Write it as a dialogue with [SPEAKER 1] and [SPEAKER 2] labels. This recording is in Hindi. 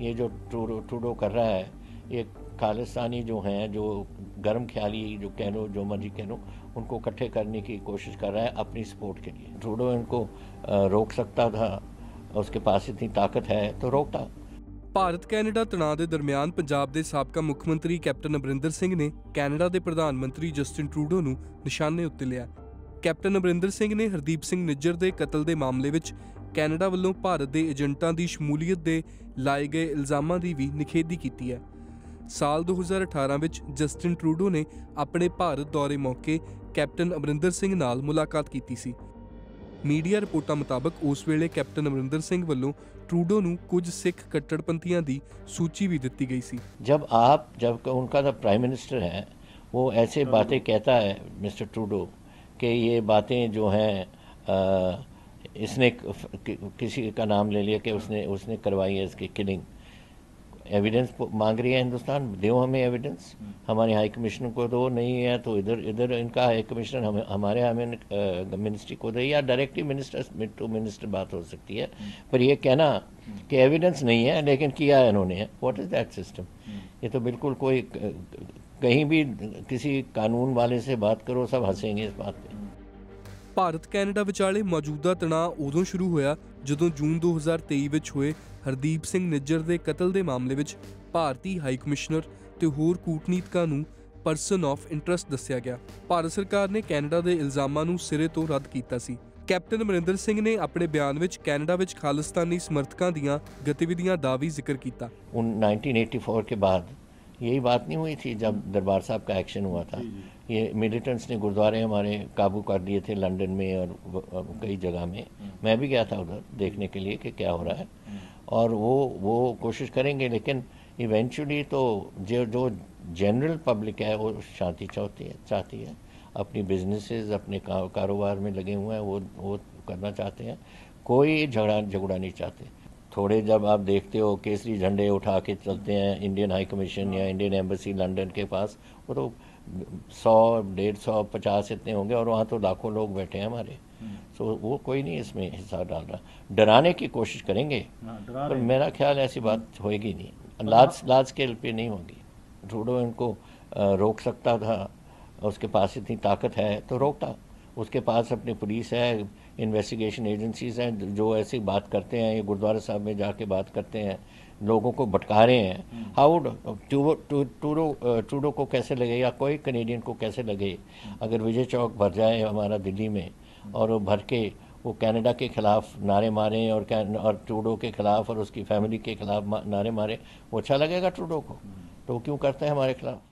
[SPEAKER 1] ये जो टूडो ट्रूडो कर रहा है ये खालिस्तानी जो हैं जो गर्म ख्याली जो कह लो जो मर्जी कह लो उनको इकट्ठे करने की कोशिश कर रहा है अपनी सपोर्ट के लिए टूडो इनको रोक सकता था उसके पास इतनी ताकत है तो रोकता
[SPEAKER 2] ਭਾਰਤ ਕੈਨੇਡਾ ਤਣਾਅ ਦੇ ਦਰਮਿਆਨ ਪੰਜਾਬ ਦੇ ਸਾਬਕਾ ਮੁੱਖ ਮੰਤਰੀ ਕੈਪਟਨ ਅਮਰਿੰਦਰ ਸਿੰਘ ਨੇ ਕੈਨੇਡਾ ਦੇ ਪ੍ਰਧਾਨ ਮੰਤਰੀ ਜਸਟਿਨ ਟਰੂਡੋ ਨੂੰ ਨਿਸ਼ਾਨੇ ਉੱਤੇ ਲਿਆ ਕੈਪਟਨ ਅਮਰਿੰਦਰ ਸਿੰਘ ਨੇ ਹਰਦੀਪ ਸਿੰਘ ਨਿੱਜਰ ਦੇ ਕਤਲ ਦੇ ਮਾਮਲੇ ਵਿੱਚ ਕੈਨੇਡਾ ਵੱਲੋਂ ਭਾਰਤ ਦੇ ਏਜੰਟਾਂ ਦੀ ਸ਼ਮੂਲੀਅਤ ਦੇ ਲਾਏ ਗਏ ਇਲਜ਼ਾਮਾਂ ਦੀ ਵੀ ਨਿਖੇਧੀ ਕੀਤੀ ਹੈ ਸਾਲ 2018 ਵਿੱਚ ਜਸਟਿਨ ਟਰੂਡੋ ਨੇ ਆਪਣੇ ਭਾਰਤ ਦੌਰੇ ਮੌਕੇ ਕੈਪਟਨ ਅਮਰਿੰਦਰ ਸਿੰਘ ਨਾਲ ਮੁਲਾਕਾਤ ਕੀਤੀ ਸੀ ਮੀਡੀਆ ਰਿਪੋਰਟਾਂ ਮੁਤਾਬਕ ਉਸ ਵੇਲੇ ਕੈਪਟਨ ਅਮਰਿੰਦਰ ਸਿੰਘ ਵੱਲੋਂ ਟਰੂਡੋ ਨੂੰ ਕੁਝ ਸਿੱਖ ਕੱਟੜਪੰਥੀਆਂ ਦੀ ਸੂਚੀ ਵੀ ਦਿੱਤੀ ਗਈ ਸੀ ਜਦ ਆਪ ਜਦ ਉਨ੍ਹਾਂ ਦਾ ਪ੍ਰਾਈਮ ਮਿਨਿਸਟਰ ਹੈ
[SPEAKER 1] ਐਸੇ ऐसे बातें ਹੈ ਮਿਸਟਰ ਟਰੂਡੋ ਕਿ ਇਹ ये ਜੋ ਹੈ हैं इसने किसी का नाम ले लिया कि उसने उसने करवाई है इसकी किलिंग एविडेंस मांग रही है हिंदुस्तान दो हमें एविडेंस हमारे हाई कमिश्नर को दो तो नहीं है तो इधर इधर इनका हाई कमिश्नर हम हमारे हमें मिनिस्ट्री uh, को दे या डायरेक्टली मिनिस्टर टू मिनिस्टर बात हो सकती है पर ये कहना कि एविडेंस नहीं है लेकिन किया है इन्होंने व्हाट इज़ दैट सिस्टम ये तो बिल्कुल कोई कहीं भी किसी कानून वाले से बात करो सब हंसेंगे इस बात पर
[SPEAKER 2] ਭਾਰਤ ਕੈਨੇਡਾ ਵਿਚਾਲੇ ਮੌਜੂਦਾ ਤਣਾਅ ਉਦੋਂ ਸ਼ੁਰੂ ਹੋਇਆ ਜਦੋਂ ਜੂਨ 2023 ਵਿੱਚ ਹੋਏ ਹਰਦੀਪ ਸਿੰਘ ਨਿੱਜਰ ਦੇ ਕਤਲ ਦੇ ਮਾਮਲੇ ਵਿੱਚ ਭਾਰਤੀ ਹਾਈ ਕਮਿਸ਼ਨਰ ਤੇ ਹੋਰ ਕੂਟਨੀਤਕਾਂ ਨੂੰ ਪਰਸਨ ਆਫ ਇੰਟਰਸਟ ਦੱਸਿਆ ਗਿਆ ਭਾਰਤ ਸਰਕਾਰ ਨੇ ਕੈਨੇਡਾ ਦੇ ਇਲਜ਼ਾਮਾਂ ਨੂੰ ਸਿਰੇ ਤੋਂ ਰੱਦ ਕੀਤਾ ਸੀ ਕੈਪਟਨ ਅਮਰਿੰਦਰ ਸਿੰਘ ਨੇ ਆਪਣੇ ਬਿਆਨ ਵਿੱਚ ਕੈਨੇਡਾ ਵਿੱਚ ਖਾਲਿਸਤਾਨੀ ਸਮਰਥਕਾਂ ਦੀਆਂ ਗਤੀਵਿਧੀਆਂ ਦਾ ਵੀ ਜ਼ਿਕਰ ਕੀਤਾ
[SPEAKER 1] 1984 ਕੇ ਬਾਅਦ यही बात नहीं हुई थी जब दरबार साहब का एक्शन हुआ था ये मिलिटेंट्स ने गुरुद्वारे हमारे काबू कर दिए थे लंदन में और कई जगह में हम्म। मैं भी गया था उधर देखने के लिए कि क्या हो रहा है हम्म। और वो वो कोशिश करेंगे लेकिन इवेंचुअली तो जो जो जनरल पब्लिक है वो शांति चाहती है चाहती है अपनी बिजनेसेस अपने कारोबार में लगे हुए हैं वो वो करना चाहते हैं कोई झगड़ा झगड़ा नहीं चाहते थोड़े जब आप देखते हो केसरी झंडे उठा के चलते हैं इंडियन हाई कमीशन या इंडियन एम्बेसी लंदन के पास वो तो सौ डेढ़ सौ पचास इतने होंगे और वहाँ तो लाखों लोग बैठे हैं हमारे सो हम्म। so, वो कोई नहीं इसमें हिसाब डाल रहा डराने की कोशिश करेंगे हाँ, पर मेरा ख्याल ऐसी बात हम्म। होएगी नहीं लार्ज हाँ। लार्ज स्केल पे नहीं होगी ट्रूडो इनको रोक सकता था उसके पास इतनी ताकत है तो रोकता उसके पास अपनी पुलिस है इन्वेस्टिगेशन एजेंसीज हैं जो ऐसी बात करते हैं ये गुरुद्वारा साहब में जाके बात करते हैं लोगों को भटका रहे हैं हाउ टूडो टूडो को कैसे लगे या कोई कनेडियन को कैसे लगे हम्म। अगर विजय चौक भर जाए हमारा दिल्ली में हम्म। और वो भर के वो कनाडा के ख़िलाफ़ नारे मारें और और टूडो के ख़िलाफ़ और उसकी फैमिली के ख़िलाफ़ नारे मारें वो अच्छा लगेगा टूडो को हम्म। तो क्यों करते हैं हमारे खिलाफ़